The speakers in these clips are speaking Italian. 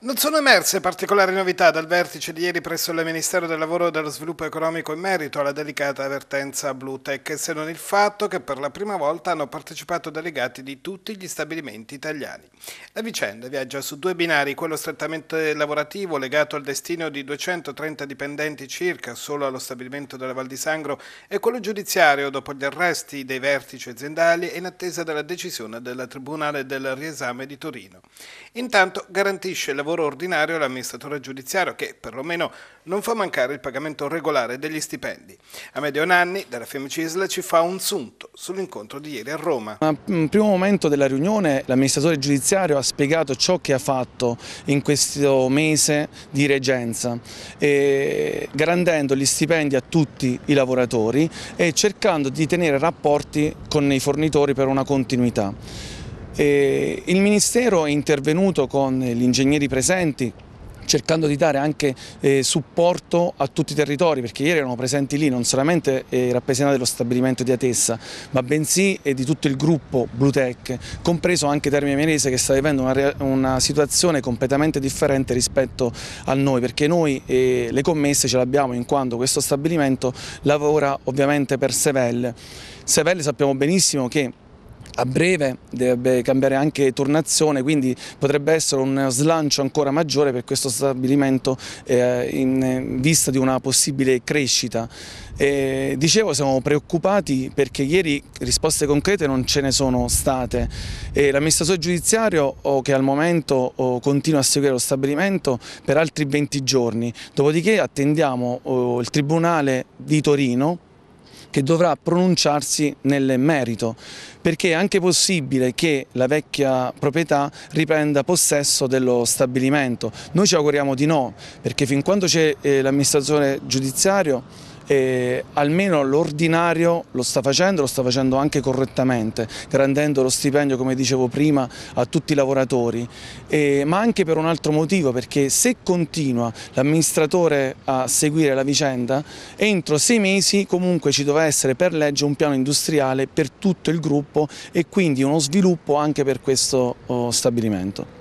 Non sono emerse particolari novità dal vertice di ieri presso il Ministero del Lavoro e dello Sviluppo Economico in merito alla delicata avvertenza Blue Tech, se non il fatto che per la prima volta hanno partecipato delegati di tutti gli stabilimenti italiani. La vicenda viaggia su due binari, quello strettamente lavorativo legato al destino di 230 dipendenti circa solo allo stabilimento della Val di Sangro e quello giudiziario dopo gli arresti dei vertici aziendali e in attesa della decisione del Tribunale del Riesame di Torino. Intanto garantisce il lavoro lavoro ordinario l'amministratore giudiziario che perlomeno non fa mancare il pagamento regolare degli stipendi. A medio Nanni della Femmicisla ci fa un sunto sull'incontro di ieri a Roma. Al mm, primo momento della riunione l'amministratore giudiziario ha spiegato ciò che ha fatto in questo mese di reggenza, garantendo gli stipendi a tutti i lavoratori e cercando di tenere rapporti con i fornitori per una continuità. E il Ministero è intervenuto con gli ingegneri presenti, cercando di dare anche eh, supporto a tutti i territori, perché ieri erano presenti lì non solamente eh, i eh, rappresentanti dello stabilimento di Atessa, ma bensì eh, di tutto il gruppo Blutech, compreso anche Termine Menese che sta vivendo una, una, situazione completamente differente rispetto a noi, perché noi eh, le commesse ce l'abbiamo in quanto questo stabilimento lavora ovviamente per Sevelle. Sevelle sappiamo benissimo che a breve deve cambiare anche tornazione, quindi potrebbe essere un slancio ancora maggiore per questo stabilimento eh, in eh, vista di una possibile crescita. E, dicevo siamo preoccupati perché ieri risposte concrete non ce ne sono state e l'amministratore giudiziario oh, che al momento oh, continua a seguire lo stabilimento per altri 20 giorni, dopodiché attendiamo oh, il Tribunale di Torino che dovrà pronunciarsi nel merito, perché è anche possibile che la vecchia proprietà riprenda possesso dello stabilimento. Noi ci auguriamo di no, perché fin quando c'è eh, l'amministrazione giudiziario e almeno l'ordinario lo sta facendo, lo sta facendo anche correttamente, garantendo lo stipendio come dicevo prima a tutti i lavoratori, e, ma anche per un altro motivo perché se continua l'amministratore a seguire la vicenda entro sei mesi comunque ci dovrà essere per legge un piano industriale per tutto il gruppo e quindi uno sviluppo anche per questo oh, stabilimento.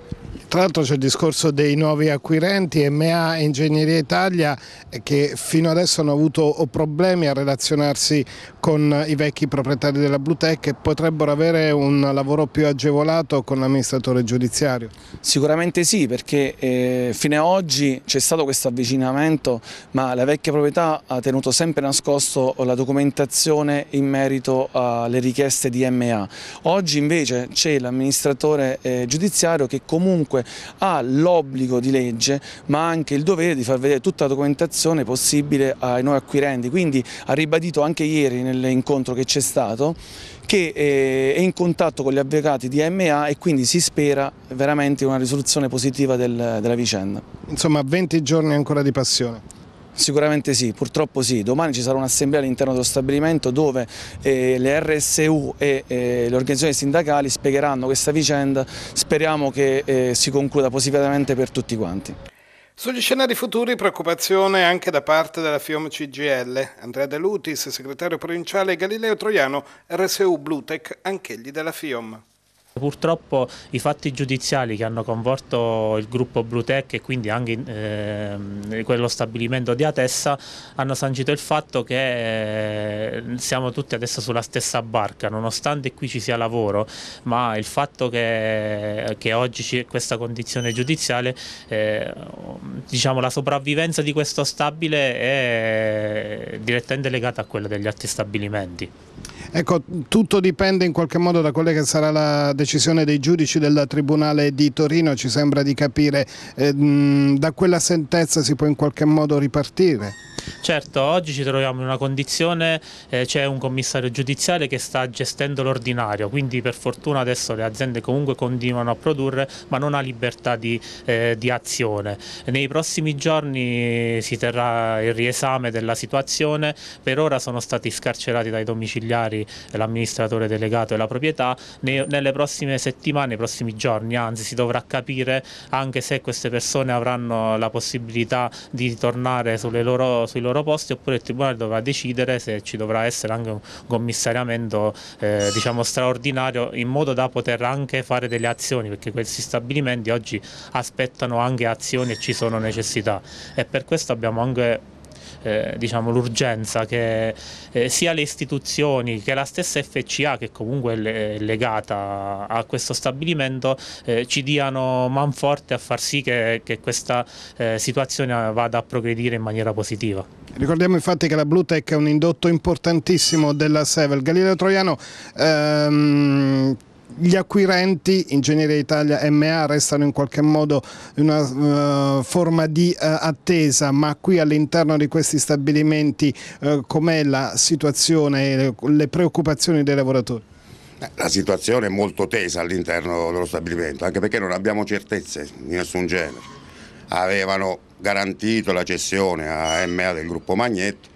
Tra l'altro c'è il discorso dei nuovi acquirenti, MA e Ingegneria Italia eh, che fino adesso hanno avuto problemi a relazionarsi con i vecchi proprietari della Tech e potrebbero avere un lavoro più agevolato con l'amministratore giudiziario? Sicuramente sì perché eh, fino ad oggi c'è stato questo avvicinamento ma la vecchia proprietà ha tenuto sempre nascosto la documentazione in merito alle richieste di MA. Oggi invece c'è l'amministratore eh, giudiziario che comunque comunque ha l'obbligo di legge ma anche il dovere di far vedere tutta la documentazione possibile ai nuovi acquirenti, quindi ha ribadito anche ieri nell'incontro che c'è stato che eh, è in contatto con gli avvocati di MA e quindi si spera veramente una risoluzione positiva del, della vicenda. Insomma 20 giorni ancora di passione. Sicuramente sì, purtroppo sì. Domani ci sarà un'assemblea all'interno dello stabilimento dove eh, le RSU e eh, le organizzazioni sindacali spiegheranno questa vicenda. Speriamo che eh, si concluda positivamente per tutti quanti. Sugli scenari futuri preoccupazione anche da parte della FIOM CGL. Andrea De Lutis, segretario provinciale, e Galileo Troiano, RSU Blutec, anch'egli della FIOM. Purtroppo i fatti giudiziali che hanno coinvolto il gruppo Brutec e quindi anche eh, quello stabilimento di Atessa hanno sancito il fatto che eh, siamo tutti adesso sulla stessa barca, nonostante qui ci sia lavoro, ma il fatto che, che oggi c'è questa condizione giudiziale, eh, diciamo la sopravvivenza di questo stabile è direttamente legata a quella degli altri stabilimenti. Ecco, tutto dipende in qualche modo da quella che sarà la decisione dei giudici del Tribunale di Torino, ci sembra di capire, eh, mm, da quella sentenza si può in qualche modo ripartire? Certo, oggi ci troviamo in una condizione, eh, c'è un commissario giudiziale che sta gestendo l'ordinario, quindi per fortuna adesso le aziende comunque continuano a produrre ma non ha libertà di, eh, di azione. Nei prossimi giorni si terrà il riesame della situazione, per ora sono stati scarcerati dai domiciliari l'amministratore delegato e la proprietà, ne, nelle prossime settimane, nei prossimi giorni anzi si dovrà capire anche se queste persone avranno la possibilità di tornare sulle loro, sulle sui loro posti oppure il Tribunale dovrà decidere se ci dovrà essere anche un commissariamento eh, diciamo straordinario in modo da poter anche fare delle azioni perché questi stabilimenti oggi aspettano anche azioni e ci sono necessità e per questo abbiamo anche eh, diciamo, l'urgenza che eh, sia le istituzioni che la stessa FCA che comunque è legata a questo stabilimento eh, ci diano manforte a far sì che, che questa eh, situazione vada a progredire in maniera positiva. Ricordiamo infatti che la Blue Tech è un indotto importantissimo della Sevel. Galileo Troiano ehm, gli acquirenti, Ingegneria Italia MA, restano in qualche modo in una uh, forma di uh, attesa, ma qui all'interno di questi stabilimenti uh, com'è la situazione, le preoccupazioni dei lavoratori? La situazione è molto tesa all'interno dello stabilimento, anche perché non abbiamo certezze di nessun genere. Avevano garantito la cessione a MA del gruppo Magneto,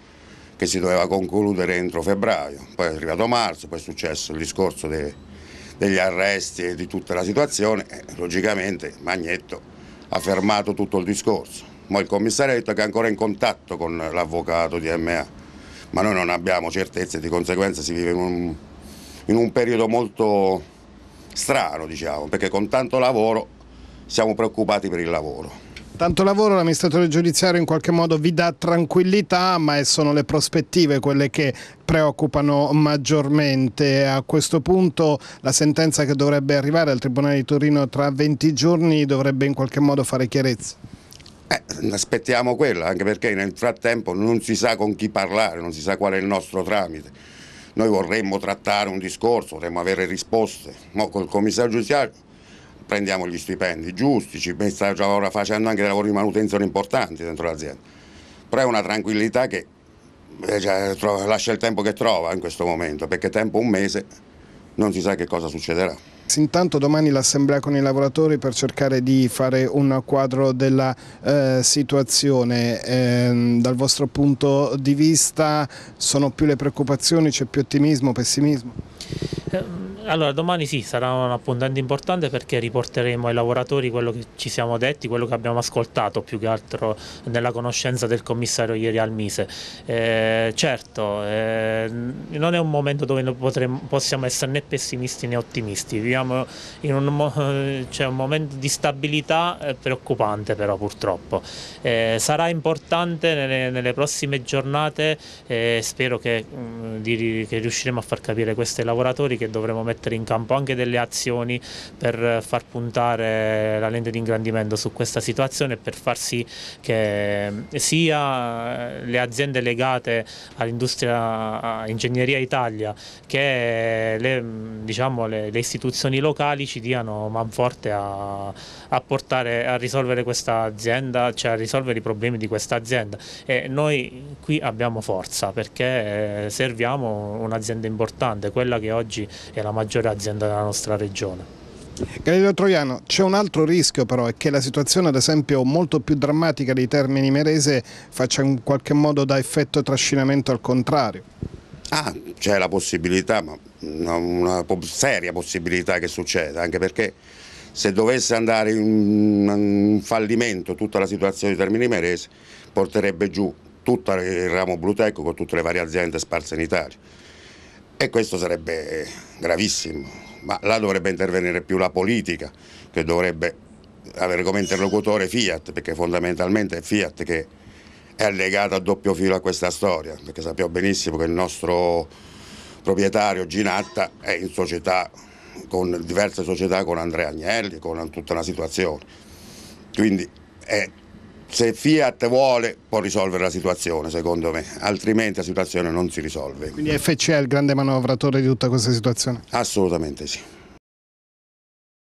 che si doveva concludere entro febbraio, poi è arrivato marzo, poi è successo il discorso dei degli arresti e di tutta la situazione, eh, logicamente Magnetto ha fermato tutto il discorso. Ma il commissario ha detto che è ancora in contatto con l'avvocato di MA, ma noi non abbiamo certezze, di conseguenza si vive in un, in un periodo molto strano, diciamo, perché con tanto lavoro siamo preoccupati per il lavoro tanto lavoro, l'amministratore giudiziario in qualche modo vi dà tranquillità, ma sono le prospettive quelle che preoccupano maggiormente. A questo punto la sentenza che dovrebbe arrivare al Tribunale di Torino tra 20 giorni dovrebbe in qualche modo fare chiarezza. Eh, aspettiamo quella, anche perché nel frattempo non si sa con chi parlare, non si sa qual è il nostro tramite. Noi vorremmo trattare un discorso, vorremmo avere risposte. Ma col commissario giudiziario prendiamo gli stipendi giusti, ci stiamo ora facendo anche dei lavori di manutenzione importanti dentro l'azienda, però è una tranquillità che eh, cioè, trova, lascia il tempo che trova in questo momento, perché tempo un mese non si sa che cosa succederà. Intanto domani l'assemblea con i lavoratori per cercare di fare un quadro della eh, situazione. Eh, dal vostro punto di vista sono più le preoccupazioni, c'è più ottimismo, pessimismo? Eh, allora, domani sì, sarà un appuntamento importante perché riporteremo ai lavoratori quello che ci siamo detti, quello che abbiamo ascoltato più che altro nella conoscenza del commissario ieri al Mise. Eh, certo, eh, non è un momento dove potremo, possiamo essere né pessimisti né ottimisti, viviamo in un, cioè, un momento di stabilità eh, preoccupante però purtroppo. Eh, sarà importante nelle, nelle prossime giornate, eh, spero che, mh, mm, di, che riusciremo a far capire a questi lavoratori che dovremo mettere mettere in campo anche delle azioni per far puntare la lente di ingrandimento su questa situazione e per far sì che sia le aziende legate all'industria ingegneria Italia che le, diciamo, le, le, istituzioni locali ci diano manforte a, a, portare a risolvere questa azienda, cioè a risolvere i problemi di questa azienda e noi qui abbiamo forza perché eh, serviamo un'azienda importante, quella che oggi è la maggior maggiore azienda della nostra regione. Galileo Troiano, c'è un altro rischio però, è che la situazione ad esempio molto più drammatica dei Termini Merese faccia in qualche modo da effetto trascinamento al contrario. Ah, c'è la possibilità, ma una, una, seria possibilità che succeda, anche perché se dovesse andare in un fallimento tutta la situazione di Termini Merese porterebbe giù tutto il ramo Blutecco con tutte le varie aziende sparse in Italia e questo sarebbe eh, gravissimo, ma là dovrebbe intervenire più la politica che dovrebbe avere come interlocutore Fiat, perché fondamentalmente è Fiat che è legato a doppio filo a questa storia, perché sappiamo benissimo che il nostro proprietario Ginatta è in società con diverse società con Andrea Agnelli, con tutta una situazione. Quindi è se Fiat vuole può risolvere la situazione secondo me, altrimenti la situazione non si risolve. Quindi FCA è il grande manovratore di tutta questa situazione? Assolutamente sì.